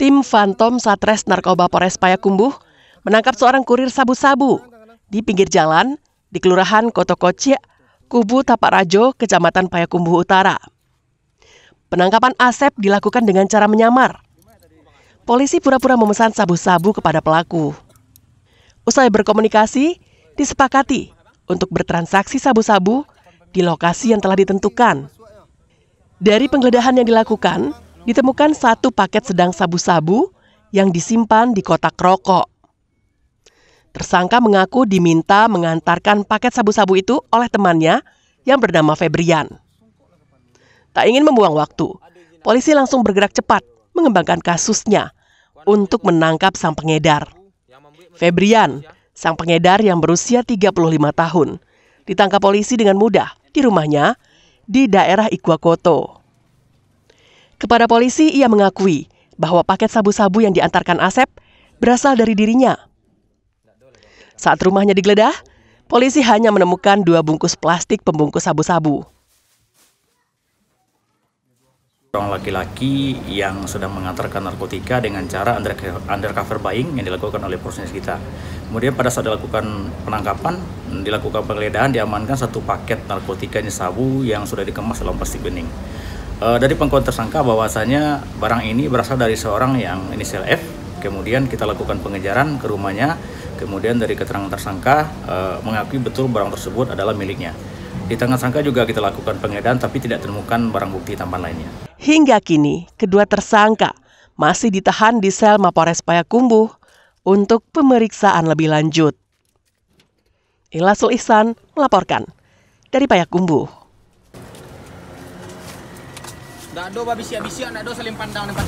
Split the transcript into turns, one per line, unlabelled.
Tim Phantom Satres Narkoba Polres Payakumbuh menangkap seorang kurir sabu-sabu di pinggir jalan di Kelurahan Kotokoci, Kubu Tapak Rajo, Kecamatan Payakumbuh Utara. Penangkapan Asep dilakukan dengan cara menyamar. Polisi pura-pura memesan sabu-sabu kepada pelaku. Usai berkomunikasi, disepakati untuk bertransaksi sabu-sabu di lokasi yang telah ditentukan. Dari penggeledahan yang dilakukan, ditemukan satu paket sedang sabu-sabu yang disimpan di kotak rokok. Tersangka mengaku diminta mengantarkan paket sabu-sabu itu oleh temannya yang bernama Febrian. Tak ingin membuang waktu, polisi langsung bergerak cepat mengembangkan kasusnya untuk menangkap sang pengedar. Febrian, sang pengedar yang berusia 35 tahun, ditangkap polisi dengan mudah di rumahnya di daerah Iguakoto. Kepada polisi, ia mengakui bahwa paket sabu-sabu yang diantarkan Asep berasal dari dirinya. Saat rumahnya digeledah, polisi hanya menemukan dua bungkus plastik pembungkus sabu-sabu.
Seorang laki-laki yang sedang mengantarkan narkotika dengan cara undercover buying yang dilakukan oleh proses kita. Kemudian pada saat dilakukan penangkapan, dilakukan penggeledahan, diamankan satu paket narkotika jenis sabu yang sudah dikemas dalam plastik bening. E, dari pengakuan tersangka bahwasanya barang ini berasal dari seorang yang inisial F, kemudian kita lakukan pengejaran ke rumahnya, kemudian dari keterangan tersangka e, mengakui betul barang tersebut adalah miliknya. Di tangan sangka juga kita lakukan penggeledahan tapi tidak ditemukan barang bukti tambahan lainnya.
Hingga kini, kedua tersangka masih ditahan di sel Mapores Payakumbuh untuk pemeriksaan lebih lanjut. Ilasul Ihsan melaporkan dari Payakumbuh.
siap-siap, tidak ada salim pandang